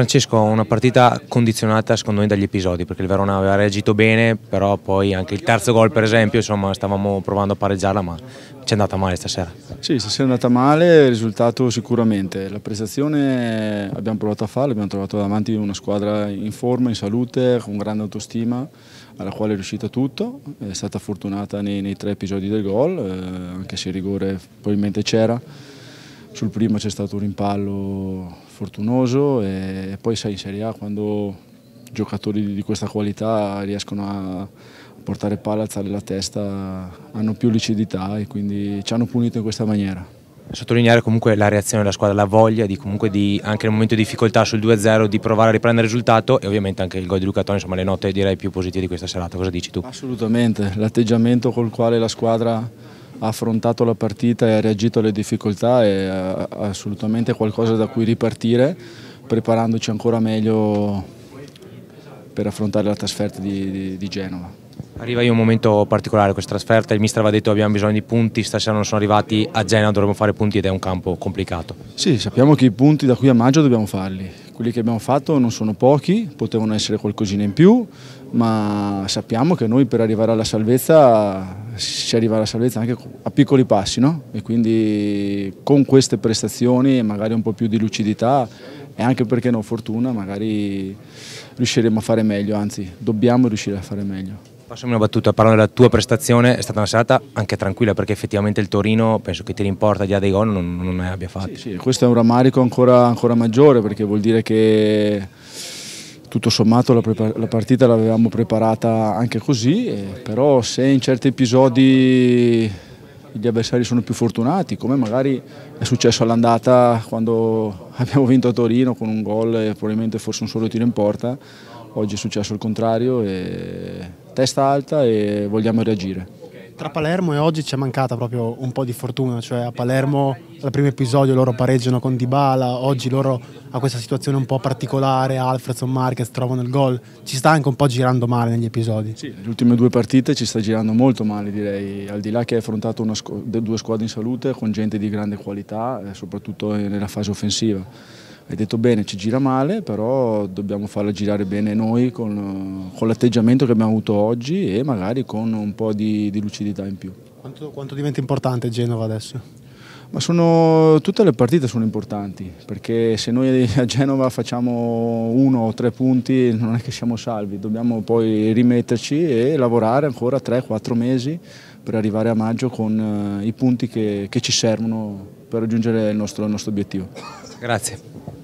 Francesco, una partita condizionata secondo me dagli episodi, perché il Verona aveva reagito bene, però poi anche il terzo gol per esempio, insomma stavamo provando a pareggiarla ma ci è andata male stasera. Sì, stasera è andata male, il risultato sicuramente, la prestazione abbiamo provato a farla, abbiamo trovato davanti una squadra in forma, in salute, con grande autostima, alla quale è riuscita tutto, è stata fortunata nei, nei tre episodi del gol, eh, anche se il rigore probabilmente c'era sul primo c'è stato un rimpallo fortunoso e poi sai in Serie A quando giocatori di questa qualità riescono a portare palla, alzare la testa, hanno più lucidità e quindi ci hanno punito in questa maniera sottolineare comunque la reazione della squadra, la voglia di comunque di, anche nel momento di difficoltà sul 2-0 di provare a riprendere il risultato e ovviamente anche il gol di Luca Toni, insomma le note direi più positive di questa serata, cosa dici tu? Assolutamente, l'atteggiamento col quale la squadra ha affrontato la partita e ha reagito alle difficoltà è assolutamente qualcosa da cui ripartire preparandoci ancora meglio per affrontare la trasferta di, di, di Genova. Arriva io un momento particolare questa trasferta, il mister aveva detto che abbiamo bisogno di punti, stasera non sono arrivati, a Genova dovremmo fare punti ed è un campo complicato. Sì, sappiamo che i punti da qui a maggio dobbiamo farli, quelli che abbiamo fatto non sono pochi, potevano essere qualcosina in più, ma sappiamo che noi per arrivare alla salvezza si arriva alla salvezza anche a piccoli passi no? e quindi con queste prestazioni e magari un po' più di lucidità e anche perché non fortuna magari riusciremo a fare meglio, anzi dobbiamo riuscire a fare meglio. Passami una battuta, parlando della tua prestazione, è stata una serata anche tranquilla perché effettivamente il Torino penso che ti rimporta già dei gol, non, non ne abbia fatti. Sì, sì, questo è un rammarico ancora, ancora maggiore perché vuol dire che tutto sommato la, la partita l'avevamo preparata anche così, eh, però se in certi episodi gli avversari sono più fortunati, come magari è successo all'andata quando abbiamo vinto a Torino con un gol e probabilmente forse un solo tiro in porta, oggi è successo il contrario, testa alta e vogliamo reagire. Tra Palermo e oggi ci è mancata proprio un po' di fortuna, cioè a Palermo al primo episodio loro pareggiano con Dybala, oggi loro a questa situazione un po' particolare, Alfredson Marquez trovano il gol, ci sta anche un po' girando male negli episodi. Sì, le ultime due partite ci sta girando molto male direi, al di là che hai affrontato squ due squadre in salute con gente di grande qualità, eh, soprattutto nella fase offensiva hai detto bene, ci gira male, però dobbiamo farla girare bene noi con, con l'atteggiamento che abbiamo avuto oggi e magari con un po' di, di lucidità in più. Quanto, quanto diventa importante Genova adesso? Ma sono, tutte le partite sono importanti, perché se noi a Genova facciamo uno o tre punti non è che siamo salvi, dobbiamo poi rimetterci e lavorare ancora 3-4 mesi per arrivare a maggio con eh, i punti che, che ci servono per raggiungere il nostro, il nostro obiettivo. Grazie.